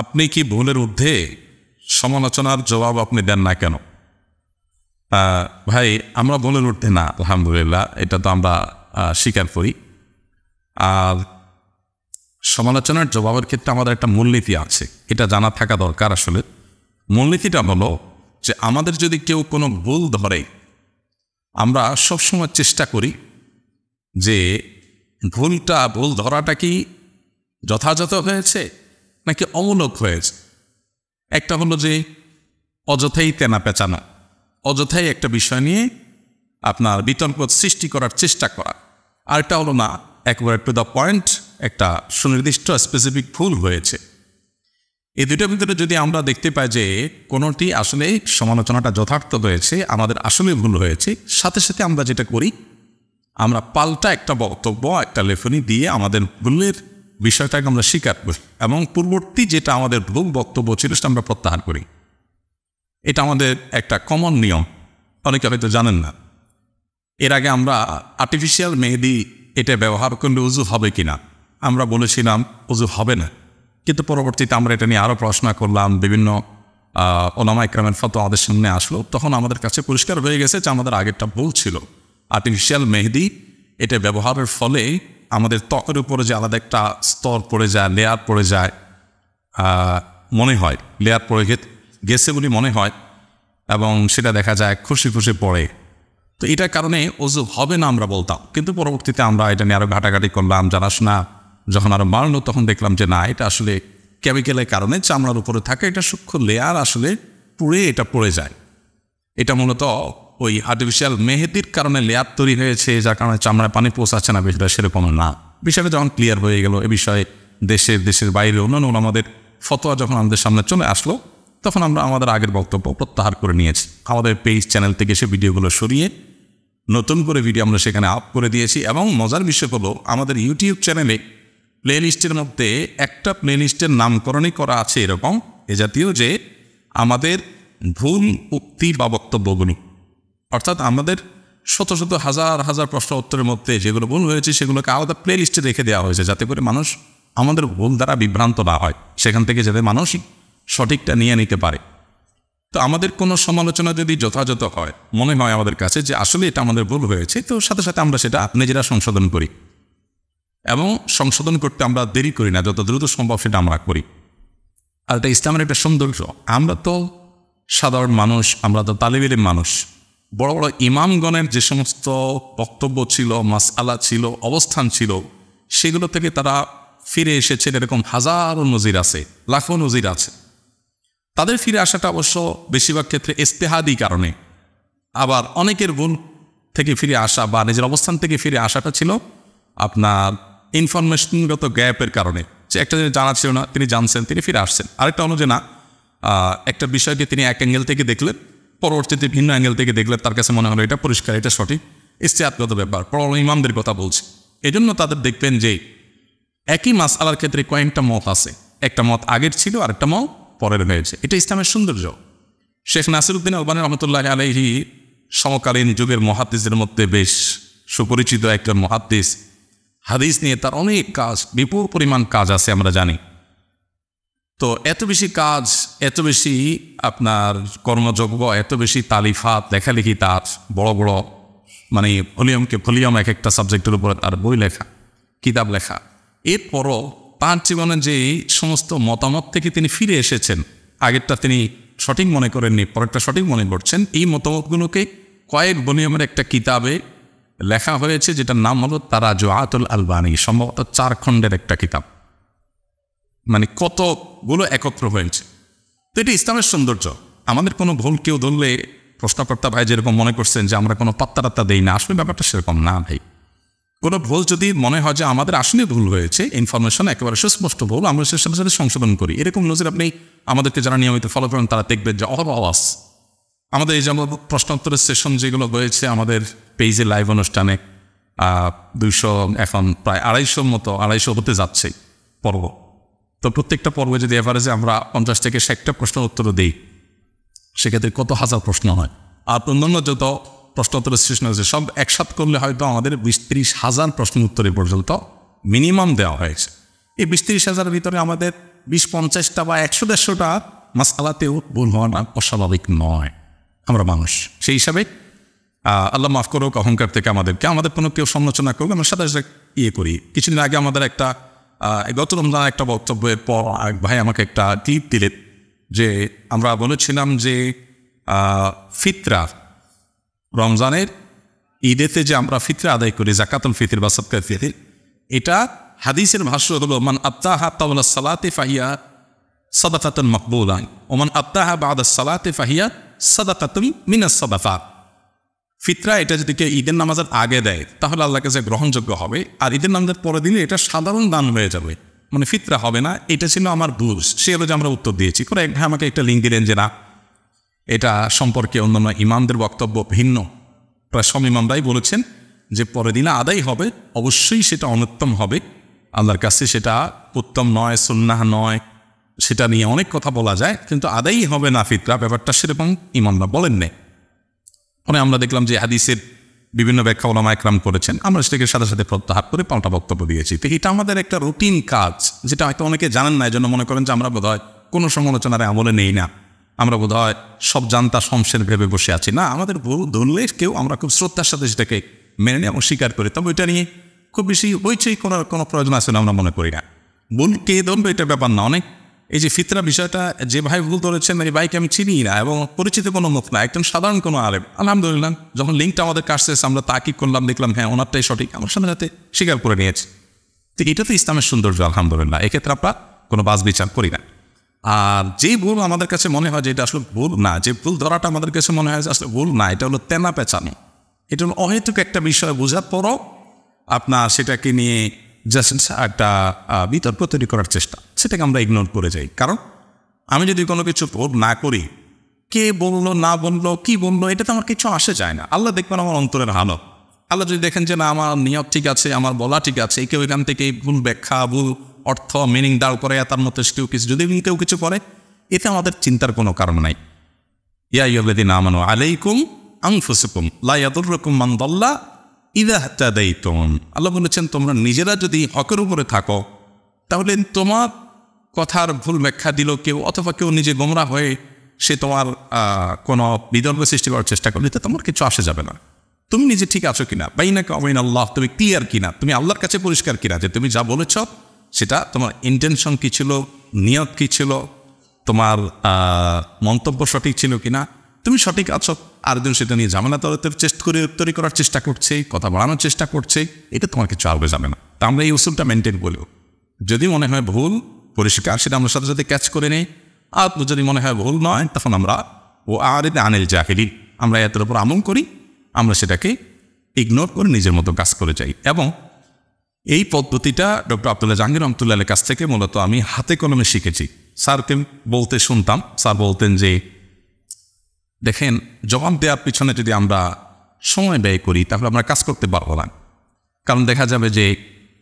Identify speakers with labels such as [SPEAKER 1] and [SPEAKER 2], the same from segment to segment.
[SPEAKER 1] আপনি কি ভুলের ঊর্ধ্বে সমালোচনার জবাব আপনি দেন না কেন ভাই আমরা ভুলের ঊর্ধ্বে না আলহামদুলিল্লাহ এটা তো আমরা স্বীকার করি আর সমালোচনার জবাবের ক্ষেত্রে আমাদের একটা মূলনীতি আছে এটা জানা থাকা দরকার আসলে মূলনীতিটা হলো যে আমাদের যদি কেউ কোনো ভুল ধরে আমরা সবসময় চেষ্টা করি যে ভুলটা ভুল ধরাটা কি যথাযথ হয়েছে নাকি অমূলক হয়েছে একটা হলো যে অযথাই তেনা পেঁচানো অযথাই একটা বিষয় নিয়ে আপনার বিতর্ক সৃষ্টি করার চেষ্টা করা আরেকটা হলো না একবারে টু দ্য পয়েন্ট একটা সুনির্দিষ্ট স্পেসিফিক ভুল হয়েছে এই দুইটার ভিতরে যদি আমরা দেখতে পাই যে কোনোটি আসলে সমালোচনাটা যথার্থ হয়েছে আমাদের আসলে ভুল হয়েছে সাথে সাথে আমরা যেটা করি আমরা পাল্টা একটা বক্তব্য একটা লেফনি দিয়ে আমাদের ভুলের বিষয়টাকে আমরা স্বীকার করি এবং পূর্ববর্তী যেটা আমাদের ভুল বক্তব্য ছিল সেটা আমরা প্রত্যাহার করি এটা আমাদের একটা কমন নিয়ম অনেকে হয়তো জানেন না এর আগে আমরা আর্টিফিশিয়াল মেহেদি এটা ব্যবহার করলে উজু হবে কি না আমরা বলেছিলাম উজু হবে না কিন্তু পরবর্তীতে আমরা এটা নিয়ে আরও পড়াশোনা করলাম বিভিন্ন ওলামা ইকরামের ফতো আমাদের সামনে আসলো তখন আমাদের কাছে পরিষ্কার হয়ে গেছে যে আমাদের আগেরটা ভুল ছিল আর্টিফিশিয়াল মেহেদি এটা ব্যবহারের ফলে আমাদের ত্বকের উপরে যে আলাদা একটা স্তর পড়ে যায় লেয়ার পড়ে যায় মনে হয় লেয়ার পড়ে গেছে বলে মনে হয় এবং সেটা দেখা যায় খুশি খুশি পড়ে তো এটার কারণে অজু হবে না আমরা বলতাম কিন্তু পরবর্তীতে আমরা এটা নিয়ে আরও ঘাটাঘাটি করলাম জানাশোনা যখন আরও মারলো তখন দেখলাম যে না এটা আসলে কেমিক্যালের কারণে চামড়ার উপরে থাকে এটা সূক্ষ্ম লেয়ার আসলে পুড়ে এটা পড়ে যায় এটা মূলত ওই আর্টিফিশিয়াল মেহেদির কারণে লেয়ার তৈরি হয়েছে যার কারণে চামড়ায় পানি পৌঁছাচ্ছে না বিষয়টা সেরকম না বিষয়টা যখন ক্লিয়ার হয়ে গেল এ বিষয়ে দেশের দেশের বাইরে অন্যান্য আমাদের ফতোয়া যখন আমাদের সামনে চলে আসলো তখন আমরা আমাদের আগের বক্তব্য প্রত্যাহার করে নিয়েছি আমাদের পেজ চ্যানেল থেকে সে ভিডিওগুলো সরিয়ে নতুন করে ভিডিও আমরা সেখানে আপ করে দিয়েছি এবং মজার বিষয় হলো আমাদের ইউটিউব চ্যানেলে প্লেলিস্টের মধ্যে একটা প্লেলিস্টের নামকরণই করা আছে এরকম এ জাতীয় যে আমাদের ভুল উক্তি বা বক্তব্যগুলি অর্থাৎ আমাদের শত শত হাজার হাজার প্রশ্ন উত্তরের মধ্যে যেগুলো ভুল হয়েছে সেগুলোকে আলাদা প্লে লিস্টে রেখে দেওয়া হয়েছে যাতে করে মানুষ আমাদের ভুল দ্বারা বিভ্রান্ত না হয় সেখান থেকে যাতে মানুষ সঠিকটা নিয়ে নিতে পারে তো আমাদের কোনো সমালোচনা যদি যথাযথ হয় মনে হয় আমাদের কাছে যে আসলে এটা আমাদের ভুল হয়েছে তো সাথে সাথে আমরা সেটা নিজেরা সংশোধন করি এবং সংশোধন করতে আমরা দেরি করি না যত দ্রুত সম্ভব সেটা আমরা করি আর এটা ইসলামের একটা সৌন্দর্য আমরা তো সাধারণ মানুষ আমরা তো তালিবিলের মানুষ বড় বড় ইমামগণের যে সমস্ত বক্তব্য ছিল মাসালা ছিল অবস্থান ছিল সেগুলো থেকে তারা ফিরে এসেছেন এরকম হাজারো নজির আছে লাখো নজির আছে তাদের ফিরে আসাটা অবশ্য বেশিরভাগ ক্ষেত্রে ইস্তেহাদি কারণে আবার অনেকের গুণ থেকে ফিরে আসা বা নিজের অবস্থান থেকে ফিরে আসাটা ছিল আপনার ইনফরমেশনগত গ্যাপের কারণে যে একটা জিনিস জানা ছিল না তিনি জানছেন তিনি ফিরে আসছেন আরেকটা অনুযায়ী না একটা বিষয়কে তিনি এক অ্যাঙ্গেল থেকে দেখলেন পরবর্তীতে ভিন্ন অ্যাঙ্গেল থেকে দেখলে তার কাছে মনে হলো এটা পরিষ্কার এটা সঠিক ইস্তেহাতগত ব্যাপার পরল ইমামদের কথা বলছি এজন্য তাদের দেখবেন যে একই মাস আলার ক্ষেত্রে কয়েকটা মত আছে একটা মত আগের ছিল আর একটা মত পরের হয়েছে এটা ইসলামের সৌন্দর্য শেখ নাসিরুদ্দিন আলবানের রহমতুল্লাহ আলহি সমকালীন যুগের মহাদ্দেশের মধ্যে বেশ সুপরিচিত একজন মহাদ্দেশ হাদিস নিয়ে তার অনেক কাজ বিপুল পরিমাণ কাজ আছে আমরা জানি তো এত বেশি কাজ এত বেশি আপনার কর্মযজ্ঞ এত বেশি তালিফাত লেখালেখি তার বড় বড় মানে ভলিউমকে ভলিউম এক একটা সাবজেক্টের উপরে তার বই লেখা কিতাব লেখা এরপরও তাঁর জীবনে যে সমস্ত মতামত থেকে তিনি ফিরে এসেছেন আগেরটা তিনি সঠিক মনে করেননি পরেরটা সঠিক মনে করছেন এই মতামতগুলোকে কয়েক ভলিউমের একটা কিতাবে লেখা হয়েছে যেটার নাম হলো তারা জোয়াতুল আলবানি সম্ভবত চার খণ্ডের একটা কিতাব মানে কতগুলো একত্র হয়েছে তো এটি ইসলামের সৌন্দর্য আমাদের কোনো ভুল কেউ ধরলে প্রশ্নকর্তা ভাই যেরকম মনে করছেন যে আমরা কোনো পাত্তা টাত্তা দেই না আসলে ব্যাপারটা সেরকম না ভাই কোনো ভুল যদি মনে হয় যে আমাদের আসলে ভুল হয়েছে ইনফরমেশন একেবারে সুস্পষ্ট ভুল আমরা সে সাথে সংশোধন করি এরকম নজির আপনি আমাদেরকে যারা নিয়মিত ফলো করেন তারা দেখবেন যে অহর আওয়াজ আমাদের এই যেমন প্রশ্নোত্তরের সেশন যেগুলো হয়েছে আমাদের পেজে লাইভ অনুষ্ঠানে দুইশো এখন প্রায় আড়াইশোর মতো আড়াইশো হতে যাচ্ছে পর্ব তো প্রত্যেকটা পর্বে যদি এভারেজে আমরা পঞ্চাশ থেকে ষাটটা প্রশ্ন উত্তর দিই সেক্ষেত্রে কত হাজার প্রশ্ন হয় আর অন্যান্য যত প্রশ্ন উত্তরের সৃষ্টি হয়েছে সব একসাথ করলে হয়তো আমাদের বিশ তিরিশ হাজার প্রশ্ন উত্তরে পর্যন্ত মিনিমাম দেওয়া হয়েছে এই বিশ তিরিশ হাজারের ভিতরে আমাদের বিশ পঞ্চাশটা বা একশো দেড়শোটা মাসালাতেও ভুল হওয়া না অস্বাভাবিক নয় আমরা মানুষ সেই হিসাবে আল্লাহ মাফ করুক অহংকার থেকে আমাদেরকে আমাদের কোনো কেউ সমালোচনা করুক আমরা সাথে সাথে ইয়ে করি কিছুদিন আগে আমাদের একটা গত রমজান একটা বক্তব্যের পর এক ভাই আমাকে একটা টিপ দিলেন যে আমরা বলেছিলাম যে ফিতরা রমজানের ঈদেতে যে আমরা ফিতরা আদায় করি জাকাতুল ফিতির বা সবকা ফিতির এটা হাদিসের ভাষ্য হলো ওমান আত্মাহ আত্মাউল্লা সালাতে ফাহিয়া সদাফাতুল মকবুল আইন ওমান আত্মাহা বাদ সালাতে ফাহিয়া সদাফাতুল মিনাস সাদাকাত ফিতরা এটা যদি কেউ ঈদের নামাজের আগে দেয় তাহলে আল্লাহ কাছে গ্রহণযোগ্য হবে আর ঈদের নামাজের পরে দিলে এটা সাধারণ দান হয়ে যাবে মানে ফিতরা হবে না এটা ছিল আমার দোষ সে হলো যে আমরা উত্তর দিয়েছি পরে এক ভাই আমাকে একটা লিঙ্ক দিলেন যে না এটা সম্পর্কে অন্যান্য ইমামদের বক্তব্য ভিন্ন প্রায় সব ইমামরাই বলেছেন যে পরে দিনে আদায় হবে অবশ্যই সেটা অনুত্তম হবে আল্লাহর কাছে সেটা উত্তম নয় সন্ন্যাহ নয় সেটা নিয়ে অনেক কথা বলা যায় কিন্তু আদায়ই হবে না ফিতরা ব্যাপারটা সেরকম ইমামরা বলেন নেই ফলে আমরা দেখলাম যে হাদিসের বিভিন্ন ব্যাখ্যা ওলামা একরাম করেছেন আমরা সেটাকে সাথে সাথে প্রত্যাহার করে পাল্টা বক্তব্য দিয়েছি তো এটা আমাদের একটা রুটিন কাজ যেটা হয়তো অনেকে জানেন না জন্য মনে করেন যে আমরা বোধ হয় কোনো সমালোচনার আমলে নেই না আমরা বোধ সব জানতা শমশের ভেবে বসে আছি না আমাদের ভুল ধরলে কেউ আমরা খুব শ্রদ্ধার সাথে সেটাকে মেনে নিয়ে এবং স্বীকার করি তবে ওইটা নিয়ে খুব বেশি হইচই করার কোনো প্রয়োজন আছে না আমরা মনে করি না ভুল কে ধরবে এটা ব্যাপার না অনেক এই যে ফিতরা বিষয়টা যে ভাই ভুল ধরেছেন এই ভাইকে আমি চিনি না এবং পরিচিত কোনো মুখ না একদম সাধারণ কোনো আলেম আলহামদুলিল্লাহ যখন লিঙ্কটা আমাদের কাছে আমরা তাকি করলাম দেখলাম হ্যাঁ ওনারটাই সঠিক আমার সামনে যাতে স্বীকার করে নিয়েছে তো এটা তো ইসলামের সৌন্দর্য আলহামদুলিল্লাহ এক্ষেত্রে আমরা কোনো বাস বিচার করি না আর যে ভুল আমাদের কাছে মনে হয় যে এটা আসলে ভুল না যে ভুল ধরাটা আমাদের কাছে মনে হয় যে আসলে ভুল না এটা হলো তেনা পেঁচানো এটা হলো অহেতুক একটা বিষয় বোঝার পরও আপনার সেটাকে নিয়ে জাস্ট একটা বিতর্ক তৈরি করার চেষ্টা সেটাকে আমরা ইগনোর করে যাই কারণ আমি যদি কোনো কিছু ভোগ না করি কে বললো না বললো কি বললো এটা তো আমার কিছু আসে যায় না আল্লাহ দেখবেন আমার অন্তরের হালো আল্লাহ যদি দেখেন যে না আমার নিয়ত ঠিক আছে আমার বলা ঠিক আছে কেউ এখান থেকে ভুল ব্যাখ্যা ভুল অর্থ মিনিং দাঁড় করে তার মতো কেউ কিছু যদি কেউ কিছু করে এতে আমাদের চিন্তার কোনো কারণ নাই ইয়া ইয়াবেদিন আমানো আলাইকুম আংফুসুকুম লাইয়াদুর রকুম মান্দল্লা ইদাহতা দেয় আল্লাহ বলেছেন তোমরা নিজেরা যদি হকের উপরে থাকো তাহলে তোমার কথার ভুল ব্যাখ্যা দিল কেউ অথবা কেউ নিজে গোমরা হয়ে সে তোমার কোনো বিদর্ভ সৃষ্টি করার চেষ্টা করলে তো তোমার কিছু আসে যাবে না তুমি নিজে ঠিক আছো কিনা না কমিন আল্লাহ তুমি ক্লিয়ার কিনা তুমি আল্লাহর কাছে পরিষ্কার কিনা যে তুমি যা বলেছ সেটা তোমার ইন্টেনশন কী ছিল নিয়ত কী ছিল তোমার মন্তব্য সঠিক ছিল কিনা তুমি সঠিক আছো আরেকজন সেটা নিয়ে ঝামেলা তরতের চেষ্ট করে তৈরি করার চেষ্টা করছে কথা বাড়ানোর চেষ্টা করছে এটা তোমার কিছু আলবে যাবে না তা আমরা এই উসুলটা মেনটেন করলেও যদি মনে হয় ভুল পরিষ্কার সেটা আমরা সাথে সাথে ক্যাচ করে নিই আর যদি মনে হয় ভুল নয় তখন আমরা ও আর এতে আনেল জাহেরি আমরা এতের ওপর আমন করি আমরা সেটাকে ইগনোর করে নিজের মতো কাজ করে যাই এবং এই পদ্ধতিটা ডক্টর আবদুল্লাহ জাহাঙ্গীর রহমতুল্লাহ কাছ থেকে মূলত আমি হাতে কলমে শিখেছি স্যারকে বলতে শুনতাম স্যার বলতেন যে দেখেন জবাব দেওয়ার পিছনে যদি আমরা সময় ব্যয় করি তাহলে আমরা কাজ করতে পারবো না কারণ দেখা যাবে যে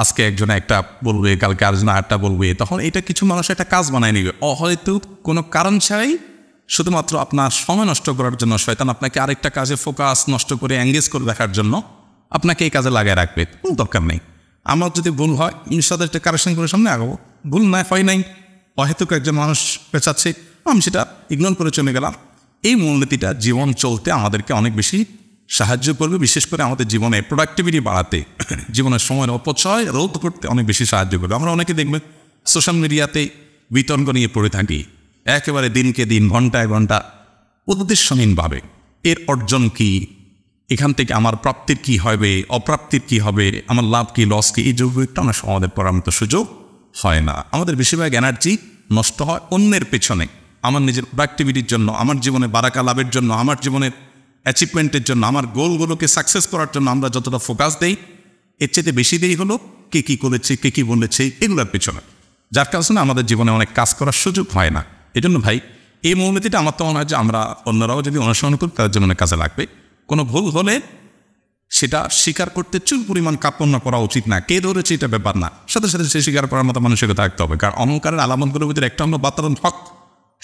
[SPEAKER 1] আজকে একজনে একটা বলবে কালকে আরেকজন আরেকটা বলবে তখন এটা কিছু মানুষ একটা কাজ বানায় নেবে অহয়তো কোনো কারণ ছাড়াই শুধুমাত্র আপনার সময় নষ্ট করার জন্য শয়তান আপনাকে আরেকটা কাজে ফোকাস নষ্ট করে এঙ্গেজ করে দেখার জন্য আপনাকে এই কাজে লাগায় রাখবে কোনো দরকার নেই আমার যদি ভুল হয় ইনশাদ একটা কারেকশন করে সামনে আগাবো ভুল না হয় নাই অহেতুক একজন মানুষ পেঁচাচ্ছে আমি সেটা ইগনোর করে চলে গেলাম এই মূলনীতিটা জীবন চলতে আমাদেরকে অনেক বেশি সাহায্য করবে বিশেষ করে আমাদের জীবনে প্রোডাক্টিভিটি বাড়াতে জীবনের সময়ের অপচয় রোধ করতে অনেক বেশি সাহায্য করবে আমরা অনেকে দেখবে সোশ্যাল মিডিয়াতে বিতর্ক নিয়ে পড়ে থাকি একেবারে দিনকে দিন ঘন্টায় ঘন্টা উদ্দেশ্যহীনভাবে এর অর্জন কি এখান থেকে আমার প্রাপ্তির কি হবে অপ্রাপ্তির কি হবে আমার লাভ কি লস কি এই যৌগিকটা অনেক সময় আমাদের পরামর্শ সুযোগ হয় না আমাদের বেশিরভাগ এনার্জি নষ্ট হয় অন্যের পেছনে আমার নিজের প্রোডাক্টিভিটির জন্য আমার জীবনে বারাকা লাভের জন্য আমার জীবনের অ্যাচিভমেন্টের জন্য আমার গোলগুলোকে সাকসেস করার জন্য আমরা যতটা ফোকাস দেই এর চেয়ে বেশি দেরি হলো কে কী করেছে কে কী বলেছে এগুলোর পেছনে যার কারণে আমাদের জীবনে অনেক কাজ করার সুযোগ হয় না এজন্য ভাই এই মৌলতিটা আমার তো মনে হয় যে আমরা অন্যরাও যদি অনুসরণ করি তাদের জন্য কাজে লাগবে কোনো ভুল হলে সেটা স্বীকার করতে চুল পরিমাণ কাপড় না করা উচিত না কে ধরেছে এটা ব্যাপার না সাথে সাথে সে স্বীকার করার মতো মানুষকে থাকতে হবে কারণ অহংকারের আলামতগুলোর ভিতরে একটা অন্য বাতারণ হক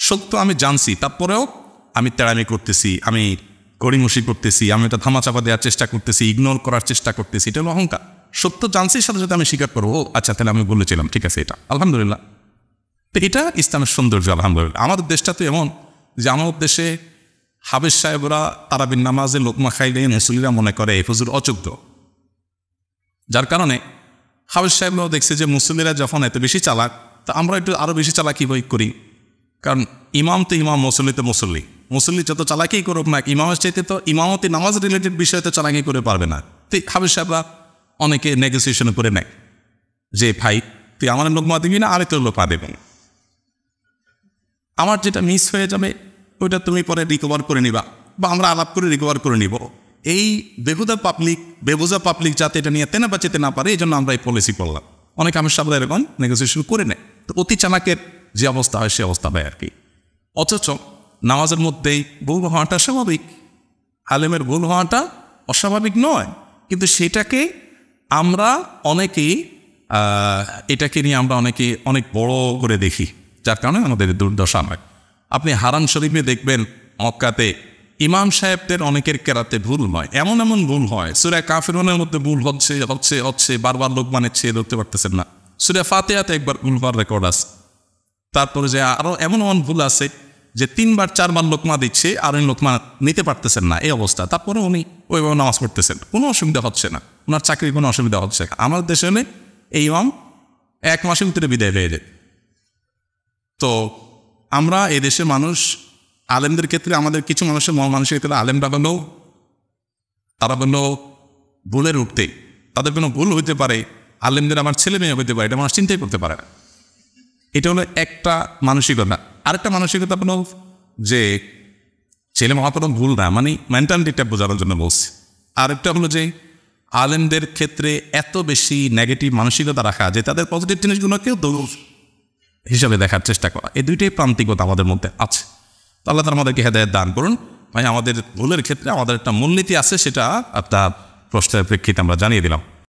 [SPEAKER 1] সত্য আমি জানছি তারপরেও আমি তেড়ামি করতেছি আমি করিমসি করতেছি আমি এটা ধামাচাপা দেওয়ার চেষ্টা করতেছি ইগনোর করার চেষ্টা করতেছি এটা হলো অহংকার সত্য জানছি সাথে সাথে আমি স্বীকার করবো আচ্ছা তাহলে আমি বলেছিলাম ঠিক আছে এটা আলহামদুলিল্লাহ তো এটা ইসলামের সৌন্দর্য আলহামদুলিল্লাহ আমাদের দেশটা তো এমন যে আমার দেশে হাবেশ সাহেবরা তারাবিন নামাজে লোকমা খাইলে মুসলিরা মনে করে হুজুর অযোগ্য যার কারণে হাবেশ সাহেবরাও দেখছে যে মুসলিরা যখন এত বেশি চালাক তা আমরা একটু আরও বেশি চালাকি বই করি কারণ ইমাম তো ইমাম মুসল্লি তো মুসল্লি মুসল্লি যত চালাকি করুক না ইমামের চাইতে তো ইমামতি নামাজ রিলেটেড বিষয়ে তো চালাকি করে পারবে না তুই হাবিব সাহেবরা অনেকে নেগোসিয়েশন করে নেয় যে ভাই তুই আমার লোকমা দিবি না আরে তোর লোকমা দেবে আমার যেটা মিস হয়ে যাবে ওইটা তুমি পরে রিকভার করে নিবা বা আমরা আলাপ করে রিকভার করে নিব এই বেহুদা পাবলিক বেবুজা পাবলিক যাতে এটা নিয়ে তেনা বাঁচাতে না পারে এই জন্য আমরা এই পলিসি করলাম অনেক আমি সাবরা এরকম নেগোসিয়েশন করে নেয় তো অতি চানাকের যে অবস্থা হয় সে অবস্থা হয় আর কি অথচ নামাজের মধ্যেই ভুল হওয়াটা স্বাভাবিক আলেমের ভুল হওয়াটা অস্বাভাবিক নয় কিন্তু সেটাকে আমরা অনেকেই এটাকে নিয়ে আমরা অনেকে অনেক বড় করে দেখি যার কারণে আমাদের দুর্দশা হয় আপনি হারান শরীফে দেখবেন মক্কাতে ইমাম সাহেবদের অনেকের কেরাতে ভুল নয় এমন এমন ভুল হয় সুরা কাফিরনের মধ্যে ভুল হচ্ছে হচ্ছে হচ্ছে বারবার লোক মানে ছেয়ে ধরতে পারতেছেন না সুরা ফাতেহাতে একবার ভুল হওয়ার রেকর্ড আছে তারপরে যে আরও এমন এমন ভুল আছে যে তিনবার চারবার লোকমা দিচ্ছে আর উনি লোকমা নিতে পারতেছেন না এই অবস্থা তারপরে উনি ওইভাবে নামাজ পড়তেছেন কোনো অসুবিধা হচ্ছে না ওনার চাকরির কোনো অসুবিধা হচ্ছে না আমার দেশে হলে এই ইমাম এক মাসের উত্তরে বিদায় হয়ে যায় তো আমরা এ দেশের মানুষ আলেমদের ক্ষেত্রে আমাদের কিছু মানুষের মানুষের ক্ষেত্রে আলেমরা হলো তারা কোনো ভুলের উঠতে তাদের কোনো ভুল হইতে পারে আলেমদের আমার ছেলে মেয়ে হইতে পারে এটা মানুষ চিন্তাই করতে পারে না এটা হলো একটা মানসিকতা আরেকটা মানসিকতা আপনার যে ছেলে মহাপুর ভুল না মানে মেন্টালিটিটা বোঝানোর জন্য বলছি আরেকটা হলো যে আলেমদের ক্ষেত্রে এত বেশি নেগেটিভ মানসিকতা রাখা যে তাদের পজিটিভ জিনিসগুলোকেও দৌড় হিসাবে দেখার চেষ্টা করা এই দুইটাই প্রান্তিকতা আমাদের মধ্যে আছে তো আল্লাহ আমাদেরকে হেদায়ত দান করুন ভাই আমাদের ভুলের ক্ষেত্রে আমাদের একটা মূলনীতি আছে সেটা আপনার প্রশ্নের প্রেক্ষিতে আমরা জানিয়ে দিলাম